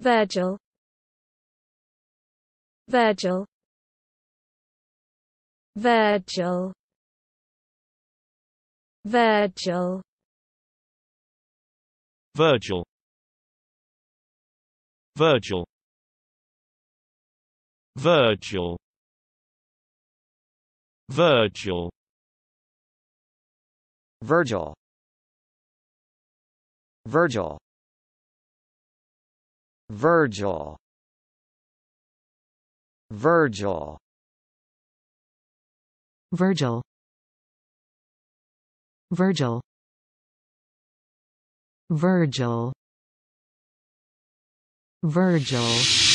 Virgil Virgil Virgil Virgil Virgil Virgil Virgil Virgil Virgil Virgil Virgil Virgil Virgil Virgil Virgil Virgil